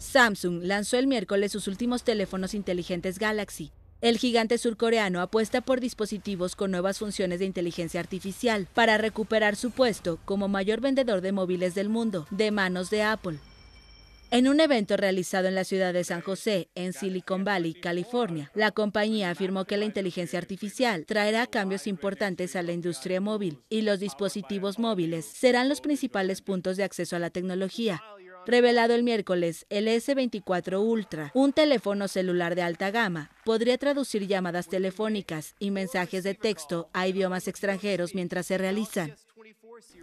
Samsung lanzó el miércoles sus últimos teléfonos inteligentes Galaxy. El gigante surcoreano apuesta por dispositivos con nuevas funciones de inteligencia artificial para recuperar su puesto como mayor vendedor de móviles del mundo, de manos de Apple. En un evento realizado en la ciudad de San José, en Silicon Valley, California, la compañía afirmó que la inteligencia artificial traerá cambios importantes a la industria móvil y los dispositivos móviles serán los principales puntos de acceso a la tecnología, revelado el miércoles el S24 Ultra, un teléfono celular de alta gama, podría traducir llamadas telefónicas y mensajes de texto a idiomas extranjeros mientras se realizan.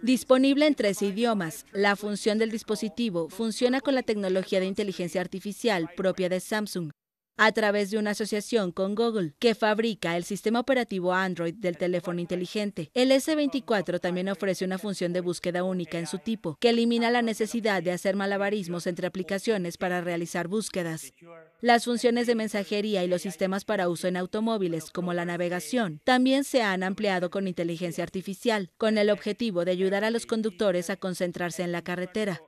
Disponible en tres idiomas, la función del dispositivo funciona con la tecnología de inteligencia artificial propia de Samsung, a través de una asociación con Google, que fabrica el sistema operativo Android del teléfono inteligente. El S24 también ofrece una función de búsqueda única en su tipo, que elimina la necesidad de hacer malabarismos entre aplicaciones para realizar búsquedas. Las funciones de mensajería y los sistemas para uso en automóviles, como la navegación, también se han ampliado con inteligencia artificial, con el objetivo de ayudar a los conductores a concentrarse en la carretera.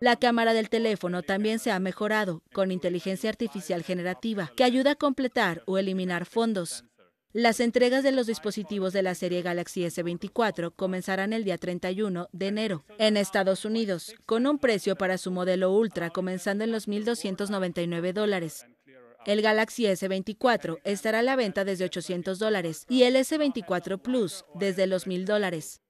La cámara del teléfono también se ha mejorado con inteligencia artificial generativa, que ayuda a completar o eliminar fondos. Las entregas de los dispositivos de la serie Galaxy S24 comenzarán el día 31 de enero en Estados Unidos, con un precio para su modelo Ultra comenzando en los 1.299 dólares. El Galaxy S24 estará a la venta desde 800 dólares y el S24 Plus desde los 1.000 dólares.